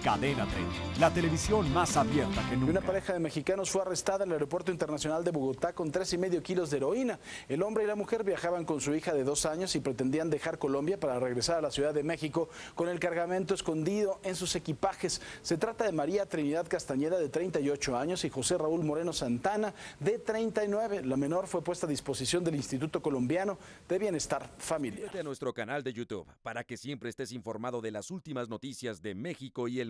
Cadena 30, la televisión más abierta que nunca. Una pareja de mexicanos fue arrestada en el aeropuerto internacional de Bogotá con tres y medio kilos de heroína. El hombre y la mujer viajaban con su hija de dos años y pretendían dejar Colombia para regresar a la Ciudad de México con el cargamento escondido en sus equipajes. Se trata de María Trinidad Castañeda, de 38 años, y José Raúl Moreno Santana, de 39. La menor fue puesta a disposición del Instituto Colombiano de Bienestar Familiar. a nuestro canal de YouTube para que siempre estés informado de las últimas noticias de México y el